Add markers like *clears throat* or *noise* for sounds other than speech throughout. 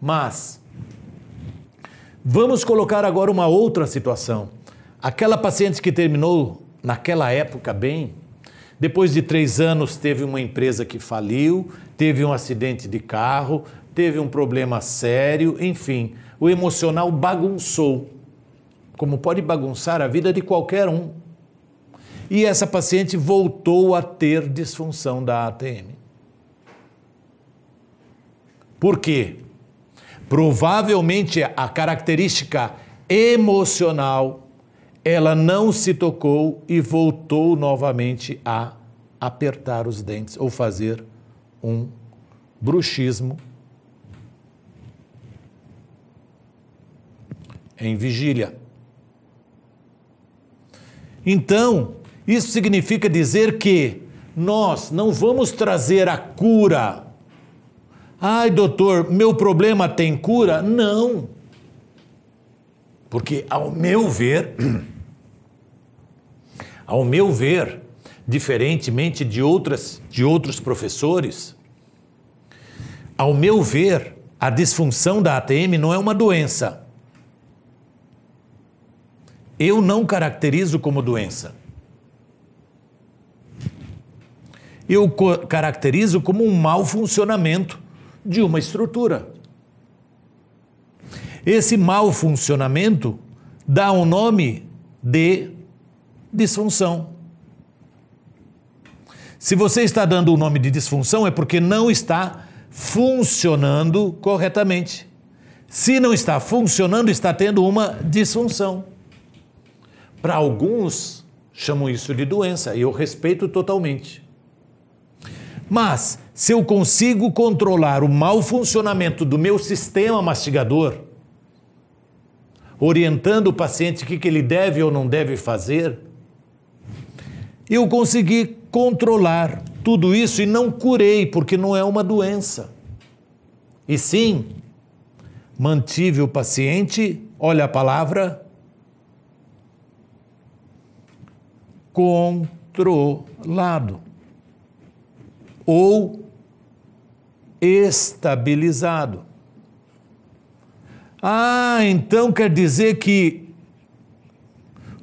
Mas vamos colocar agora uma outra situação. Aquela paciente que terminou naquela época bem, depois de três anos teve uma empresa que faliu, teve um acidente de carro, teve um problema sério, enfim, o emocional bagunçou, como pode bagunçar a vida de qualquer um. E essa paciente voltou a ter disfunção da ATM. Por quê? Provavelmente a característica emocional, ela não se tocou e voltou novamente a apertar os dentes ou fazer um bruxismo em vigília. Então, isso significa dizer que nós não vamos trazer a cura Ai, doutor, meu problema tem cura? Não. Porque, ao meu ver, *clears throat* ao meu ver, diferentemente de, outras, de outros professores, ao meu ver, a disfunção da ATM não é uma doença. Eu não caracterizo como doença. Eu caracterizo como um mau funcionamento de uma estrutura. Esse mau funcionamento dá o um nome de disfunção. Se você está dando o nome de disfunção, é porque não está funcionando corretamente. Se não está funcionando, está tendo uma disfunção. Para alguns, chamam isso de doença, e eu respeito totalmente. Mas, se eu consigo controlar o mau funcionamento do meu sistema mastigador, orientando o paciente o que, que ele deve ou não deve fazer, eu consegui controlar tudo isso e não curei, porque não é uma doença. E sim, mantive o paciente, olha a palavra, controlado ou estabilizado. Ah, então quer dizer que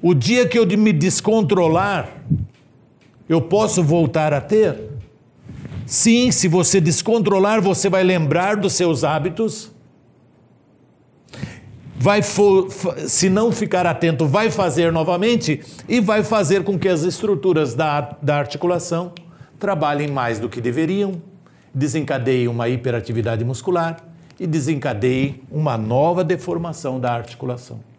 o dia que eu me descontrolar, eu posso voltar a ter? Sim, se você descontrolar, você vai lembrar dos seus hábitos, vai se não ficar atento, vai fazer novamente e vai fazer com que as estruturas da, da articulação trabalhem mais do que deveriam desencadeie uma hiperatividade muscular e desencadeie uma nova deformação da articulação.